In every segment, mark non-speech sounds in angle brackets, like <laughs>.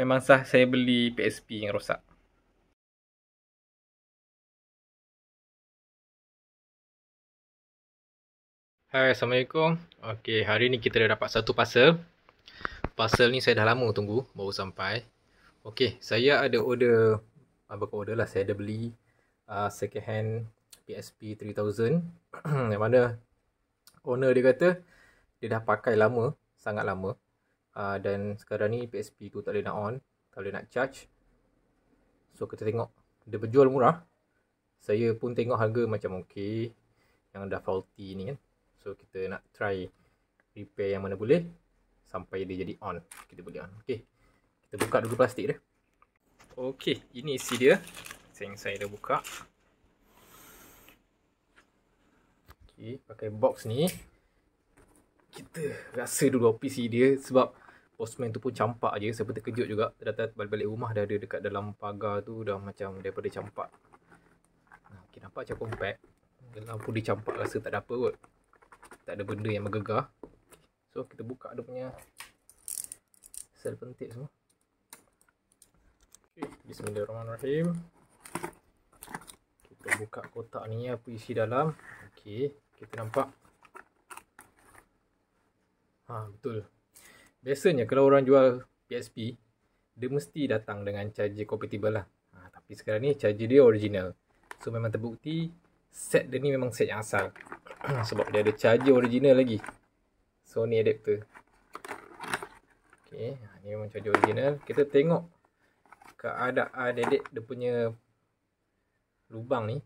memang sah saya beli PSP yang rosak. Hai, Assalamualaikum. Okey, hari ni kita dah dapat satu parcel. Parcel ni saya dah lama tunggu, baru sampai. Okey, saya ada order, apa ah, ke order lah, saya ada beli uh, second hand PSP 3000. <clears throat> yang mana owner dia kata, dia dah pakai lama, sangat lama uh, dan sekarang ni PSP tu tak boleh nak on tak boleh nak charge so kita tengok dia berjual murah saya pun tengok harga macam ok, yang dah faulty ni kan so kita nak try repair yang mana boleh sampai dia jadi on kita boleh on okey kita buka dulu plastik dia okey ini isi dia yang saya dah buka Okay, pakai box ni Kita rasa dulu opisi dia Sebab postman tu pun campak je Saya pun terkejut juga Datang balik-balik rumah dah ada dekat dalam pagar tu Dah macam daripada campak nah, okay, Nampak macam compact Dalam pun dia campak rasa tak ada apa kot Tak ada benda yang bergegar So kita buka dia punya Sel pentik semua Bismillahirrahmanirrahim Kita buka kotak ni apa isi dalam Okay kita nampak Ha, betul Biasanya kalau orang jual PSP, dia mesti datang dengan charger compatible lah. Ha, tapi sekarang ni charger dia original. So memang terbukti set dia ni memang set yang asal. <clears throat> Sebab dia ada charger original lagi. Sony adapter. Okay, ha, ni memang charger original. Kita tengok keadaan dedek dia punya lubang ni.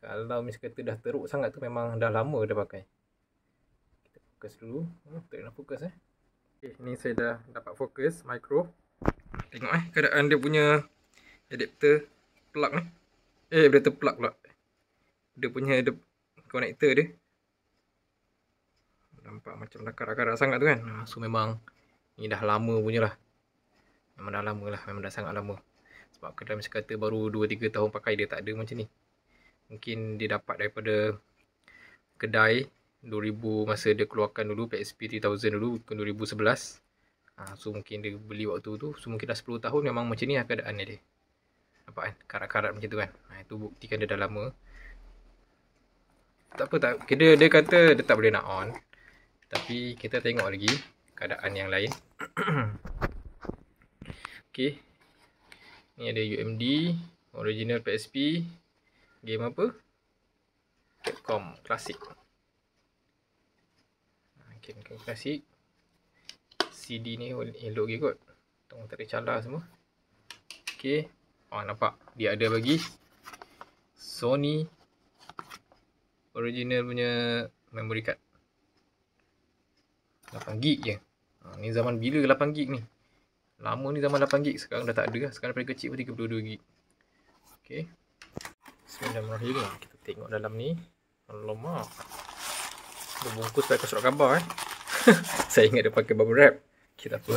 Kalau misalkan kata dah teruk sangat tu memang dah lama dia pakai fokus dulu. Oh, tak nak fokus eh. Okey, ni saya dah dapat fokus mikro. Tengok eh keadaan dia punya adapter plug ni. Eh, eh adapter plug pula. Dia punya ada connector dia. Nampak macam dah karak-karak sangat tu kan. Ah, so memang ni dah lama punyalah. Memang dah lama lah, memang dah sangat lama. Sebab kedai macam kata baru 2 3 tahun pakai dia tak ada macam ni. Mungkin dia dapat daripada kedai 2000 masa dia keluarkan dulu PSP 3000 dulu ke 2011 ha, so mungkin dia beli waktu tu so mungkin dah 10 tahun memang macam ni lah keadaan dia nampak kan karat-karat macam tu kan ha, itu buktikan dia dah lama tak apa tak kira dia kata dia tak boleh nak on tapi kita tengok lagi keadaan yang lain <clears throat> Okay ni ada UMD original PSP game apa Capcom classic Okay, mungkin klasik CD ni elok je kot Tengok tak ada calar semua Okay Oh nampak Dia ada bagi Sony Original punya Memory card 8GB je ha, Ni zaman bila 8GB ni Lama ni zaman 8GB Sekarang dah tak ada lah Sekarang daripada kecil pun 32GB Okay Bismillahirrahmanirrahim Kita tengok dalam ni Alamak dia bungkus pakai surat khabar eh. <laughs> Saya ingat dia pakai bubble wrap. Kita tak apa.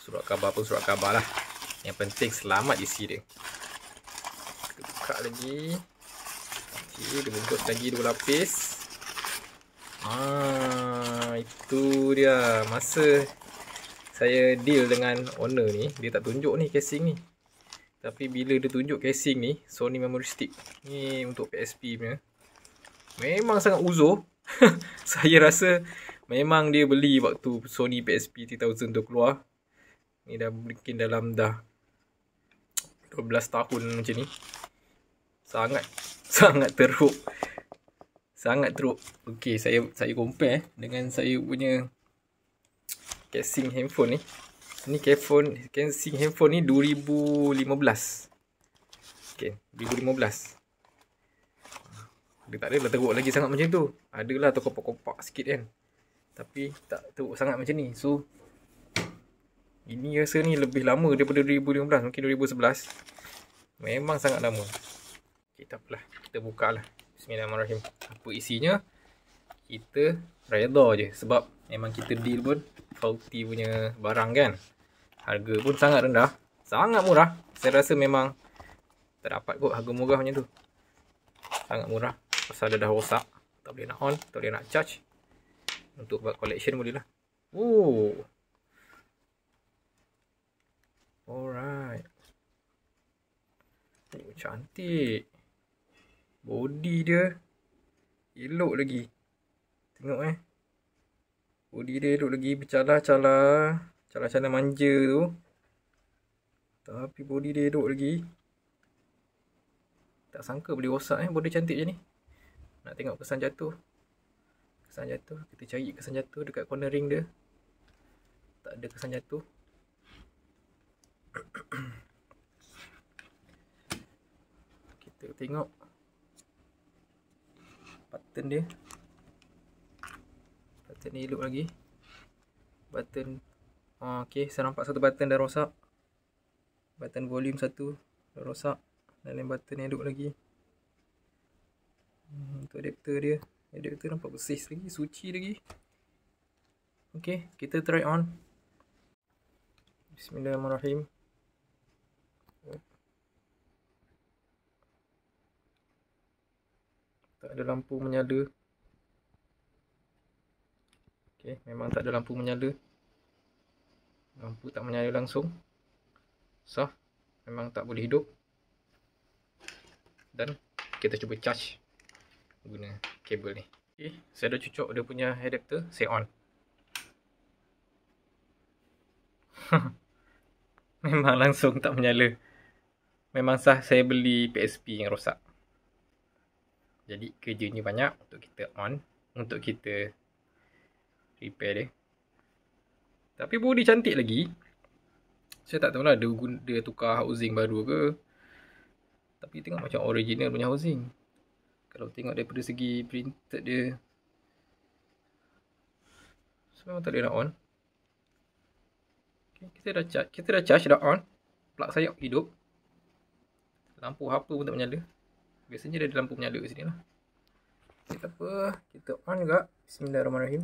Surat khabar pun surat khabar lah. Yang penting selamat isi dia. Kita buka lagi. Okey, dia bungkus lagi dua lapis. Ah, itu dia masa saya deal dengan owner ni, dia tak tunjuk ni casing ni. Tapi bila dia tunjuk casing ni, Sony memory stick. Ni untuk PSP punya. Memang sangat uzur <laughs> saya rasa memang dia beli waktu Sony PSP 3000 tu keluar. Ni dah mungkin dalam dah 12 tahun macam ni. Sangat <laughs> sangat teruk. Sangat teruk. Okey, saya saya compare eh, dengan saya punya casing handphone ni. Ni handphone casing handphone ni 2015. Okey, 2015. Dia tak adalah teruk lagi sangat macam tu Adalah tu kopak-kopak sikit kan Tapi tak teruk sangat macam ni So Ini rasa ni lebih lama daripada 2015 Mungkin 2011 Memang sangat lama Okay takpelah Kita buka lah Bismillahirrahmanirrahim Apa isinya Kita Redo je Sebab memang kita deal pun Faulty punya barang kan Harga pun sangat rendah Sangat murah Saya rasa memang Tak dapat kot harga murah macam tu Sangat murah pasal dia dah rosak tak boleh nak on tak boleh nak charge untuk buat collection boleh lah Ooh. alright oh, cantik body dia elok lagi tengok eh body dia elok lagi bercalah cala calah-calah manja tu tapi body dia elok lagi tak sangka boleh rosak eh body cantik je ni nak tengok kesan jatuh Kesan jatuh Kita cari kesan jatuh dekat corner ring dia Tak ada kesan jatuh <coughs> Kita tengok Button dia Button ni elok lagi Button oh, ah, Okay saya nampak satu button dah rosak Button volume satu Dah rosak Dan lain button ni elok lagi untuk hmm, adapter dia adapter nampak bersih lagi suci lagi okey kita try on bismillahirrahmanirrahim tak ada lampu menyala okey memang tak ada lampu menyala lampu tak menyala langsung sah memang tak boleh hidup dan kita cuba charge guna kabel ni. Okay, saya dah cucuk dia punya adapter, saya on. <laughs> Memang langsung tak menyala. Memang sah saya beli PSP yang rosak. Jadi kerja ni banyak untuk kita on, untuk kita repair dia. Tapi body cantik lagi. Saya tak tahu lah dia, dia tukar housing baru ke. Tapi tengok macam original punya housing kalau tengok daripada segi printed dia so tak ada nak on okay, kita dah charge kita dah charge dah on plug saya hidup lampu apa pun tak menyala biasanya dia ada lampu menyala kat sini lah kita apa kita on juga bismillahirrahmanirrahim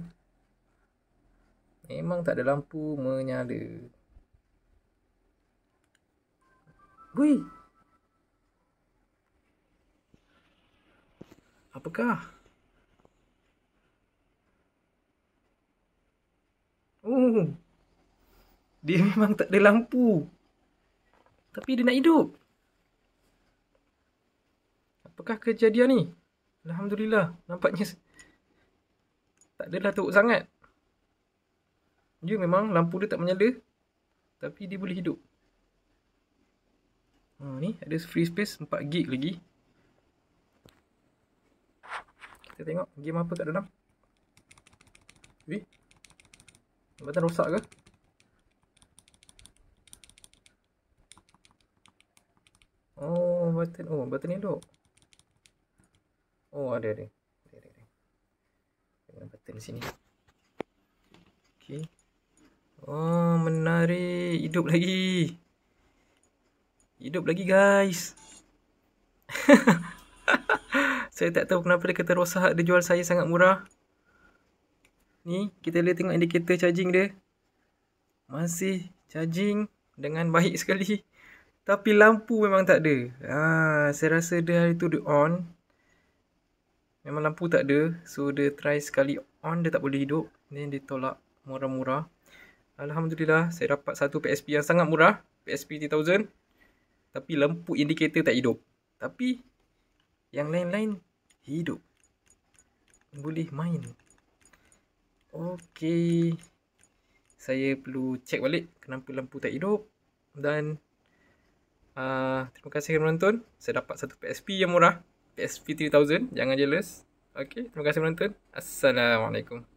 memang tak ada lampu menyala Wuih Apakah? Oh. Dia memang tak ada lampu. Tapi dia nak hidup. Apakah kejadian ni? Alhamdulillah, nampaknya tak adalah teruk sangat. Dia memang lampu dia tak menyala. Tapi dia boleh hidup. Ha, ni ada free space 4 gig lagi. Kita tengok game apa kat dalam. Wih. Jambatan rosak ke? Oh, button. Oh, button ni duk. Oh, ada, ada. Ada, ada, ada. Dengan button sini. Okay. Oh, menarik. Hidup lagi. Hidup lagi, guys. <laughs> Saya tak tahu kenapa dia kata rosak Dia jual saya sangat murah Ni kita boleh tengok indikator charging dia Masih charging dengan baik sekali Tapi lampu memang tak ada ha, Saya rasa dia hari tu dia on Memang lampu tak ada So dia try sekali on dia tak boleh hidup Then dia tolak murah-murah Alhamdulillah saya dapat satu PSP yang sangat murah PSP 3000 Tapi lampu indikator tak hidup Tapi yang lain-lain hidup. Boleh main. Okey. Saya perlu check balik kenapa lampu tak hidup dan uh, terima kasih kerana menonton. Saya dapat satu PSP yang murah. PSP 3000. Jangan jealous. Okey, terima kasih kerana menonton. Assalamualaikum.